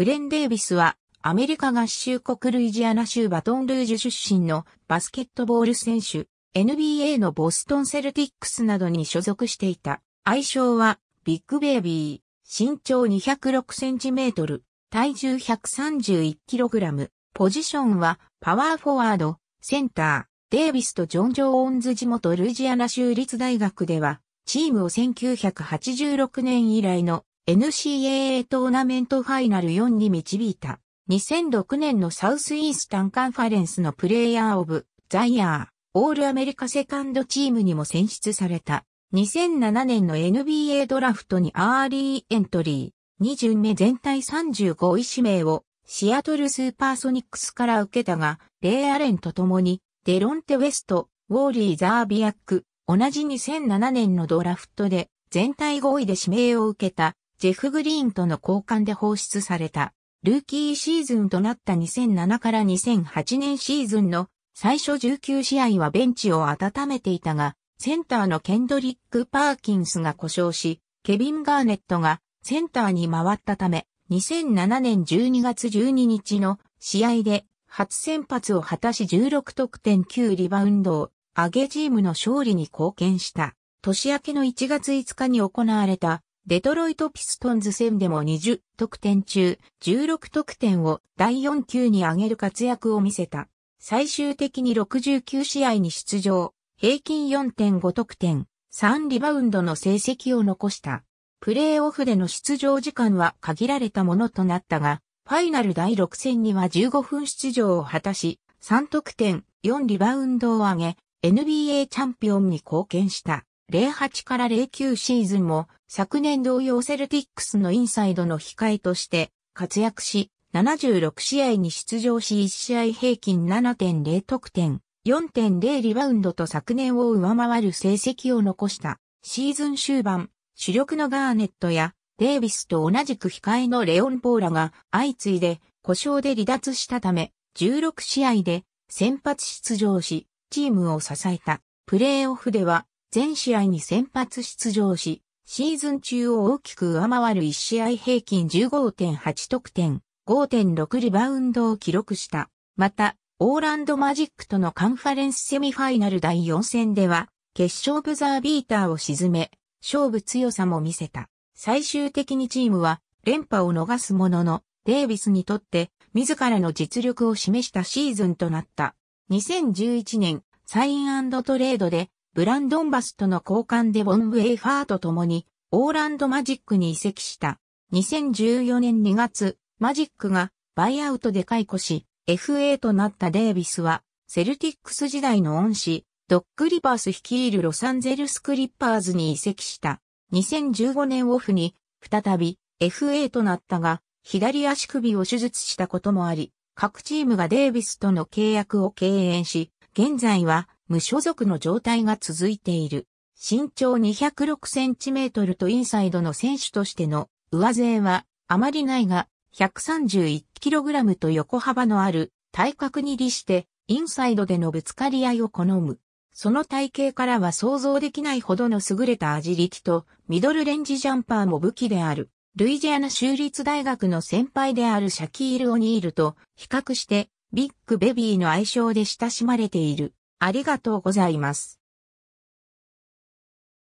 グレン・デイビスは、アメリカ合衆国ルイジアナ州バトンルージュ出身のバスケットボール選手、NBA のボストンセルティックスなどに所属していた。愛称は、ビッグベイビー。身長206センチメートル、体重131キログラム。ポジションは、パワーフォワード、センター。デイビスとジョン・ジョーンズ地元ルイジアナ州立大学では、チームを1986年以来の NCAA トーナメントファイナル4に導いた。2006年のサウスイースタンカンファレンスのプレイヤーオブザイヤー、オールアメリカセカンドチームにも選出された。2007年の NBA ドラフトにアーリーエントリー、2巡目全体35位指名をシアトルスーパーソニックスから受けたが、レイアレンと共にデロンテ・ウェスト、ウォーリー・ザービアック、同じ2007年のドラフトで全体5位で指名を受けたジェフ・グリーンとの交換で放出された、ルーキーシーズンとなった2007から2008年シーズンの最初19試合はベンチを温めていたが、センターのケンドリック・パーキンスが故障し、ケビン・ガーネットがセンターに回ったため、2007年12月12日の試合で初先発を果たし16得点9リバウンドを上げチームの勝利に貢献した。年明けの1月5日に行われたデトロイトピストンズ戦でも20得点中16得点を第4級に上げる活躍を見せた。最終的に69試合に出場、平均4.5得点、3リバウンドの成績を残した。プレーオフでの出場時間は限られたものとなったが、ファイナル第6戦には15分出場を果たし、3得点、4リバウンドを上げ、NBA チャンピオンに貢献した。08から09シーズンも昨年同様セルティックスのインサイドの控えとして活躍し、76試合に出場し1試合平均7.0得点、4.0リバウンドと昨年を上回る成績を残した。シーズン終盤、主力のガーネットやデイビスと同じく控えのレオン・ポーラが相次いで故障で離脱したため、16試合で先発出場し、チームを支えた。プレーオフでは全試合に先発出場し、シーズン中を大きく上回る1試合平均15.8得点、5.6リバウンドを記録した。また、オーランドマジックとのカンファレンスセミファイナル第4戦では、決勝ブザービーターを沈め、勝負強さも見せた。最終的にチームは、連覇を逃すものの、デイビスにとって、自らの実力を示したシーズンとなった。2011年、サイントレードで、ブランドン・バスとの交換でボン・ウェイファーと共に、オーランド・マジックに移籍した。2014年2月、マジックがバイアウトで解雇し、FA となったデイビスは、セルティックス時代の恩師、ドック・リバース率いるロサンゼルス・クリッパーズに移籍した。2015年オフに、再び FA となったが、左足首を手術したこともあり、各チームがデイビスとの契約を敬遠し、現在は無所属の状態が続いている。身長2 0 6トルとインサイドの選手としての上背はあまりないが1 3 1ラムと横幅のある体格に利してインサイドでのぶつかり合いを好む。その体型からは想像できないほどの優れたアジリティとミドルレンジジャンパーも武器である。ルイジアナ州立大学の先輩であるシャキール・オニールと比較してビッグベビーの愛称で親しまれている。ありがとうございます。